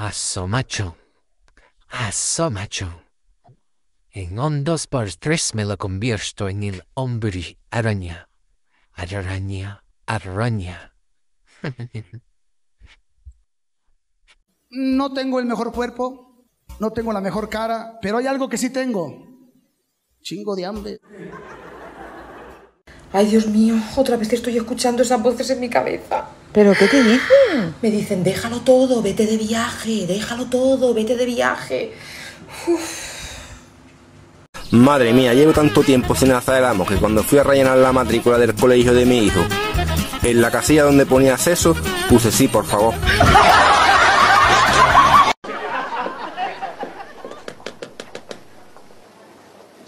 Asomacho. Asomacho. En dos por tres me lo convierto en el hombre araña. Araña, araña. no tengo el mejor cuerpo, no tengo la mejor cara, pero hay algo que sí tengo. Chingo de hambre. Ay, Dios mío, otra vez que estoy escuchando esas voces en mi cabeza. ¿Pero qué te dicen? Me dicen, déjalo todo, vete de viaje, déjalo todo, vete de viaje. Madre mía, llevo tanto tiempo sin hacer el amo que cuando fui a rellenar la matrícula del colegio de mi hijo, en la casilla donde ponía acceso, puse sí, por favor.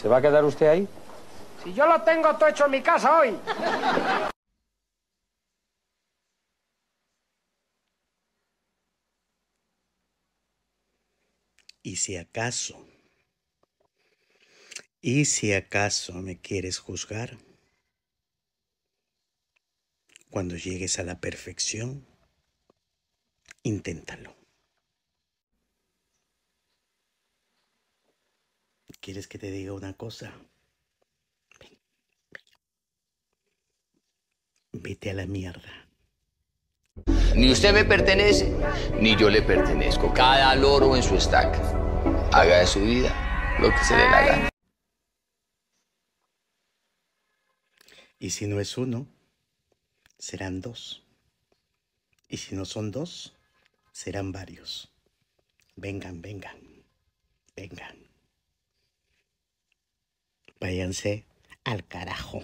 ¿Se va a quedar usted ahí? Si yo lo tengo todo hecho en mi casa hoy. Y si acaso, y si acaso me quieres juzgar, cuando llegues a la perfección, inténtalo. ¿Quieres que te diga una cosa? Vete a la mierda. Ni usted me pertenece, ni yo le pertenezco. Cada loro en su estaca. Haga de su vida lo que se le haga Y si no es uno, serán dos. Y si no son dos, serán varios. Vengan, vengan, vengan. Váyanse al carajo.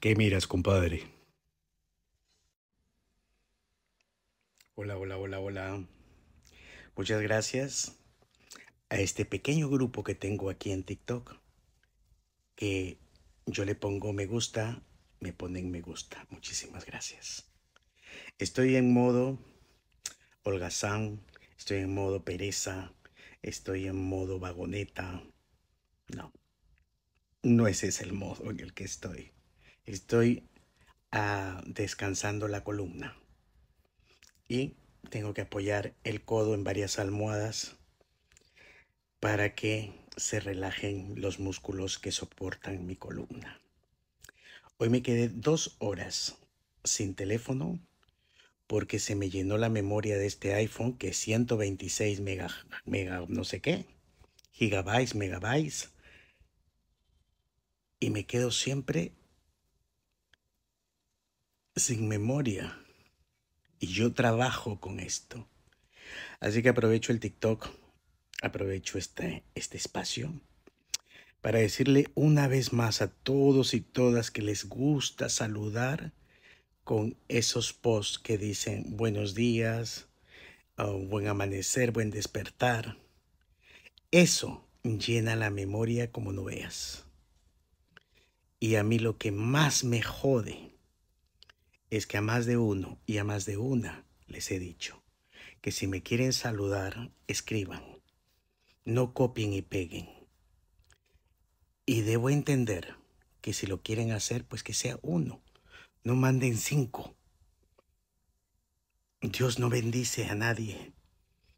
¿Qué miras, compadre? Hola, hola, hola, hola. Muchas gracias a este pequeño grupo que tengo aquí en TikTok, que yo le pongo me gusta, me ponen me gusta. Muchísimas gracias. Estoy en modo holgazán, estoy en modo pereza, estoy en modo vagoneta. No, no ese es el modo en el que estoy. Estoy ah, descansando la columna y tengo que apoyar el codo en varias almohadas para que se relajen los músculos que soportan mi columna. Hoy me quedé dos horas sin teléfono porque se me llenó la memoria de este iPhone que es 126 mega, mega no sé qué, gigabytes, megabytes. Y me quedo siempre sin memoria. Y yo trabajo con esto. Así que aprovecho el TikTok, aprovecho este, este espacio para decirle una vez más a todos y todas que les gusta saludar con esos posts que dicen buenos días, buen amanecer, buen despertar. Eso llena la memoria como no veas. Y a mí lo que más me jode es que a más de uno y a más de una les he dicho que si me quieren saludar, escriban, no copien y peguen. Y debo entender que si lo quieren hacer, pues que sea uno, no manden cinco. Dios no bendice a nadie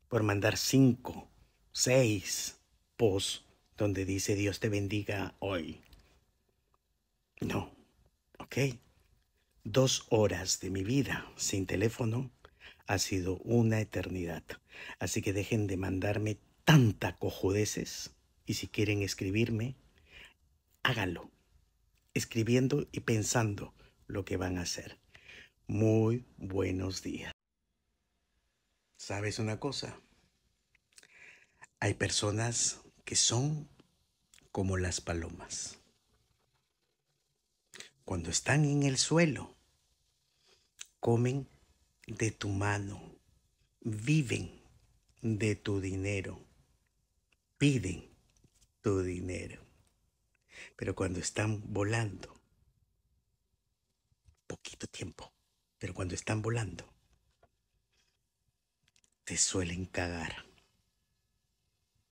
por mandar cinco, seis pos, donde dice Dios te bendiga hoy. No, ok. Dos horas de mi vida sin teléfono ha sido una eternidad. Así que dejen de mandarme tanta cojudeces y si quieren escribirme, háganlo, escribiendo y pensando lo que van a hacer. Muy buenos días. ¿Sabes una cosa? Hay personas que son como las palomas. Cuando están en el suelo, comen de tu mano, viven de tu dinero, piden tu dinero. Pero cuando están volando, poquito tiempo, pero cuando están volando, te suelen cagar.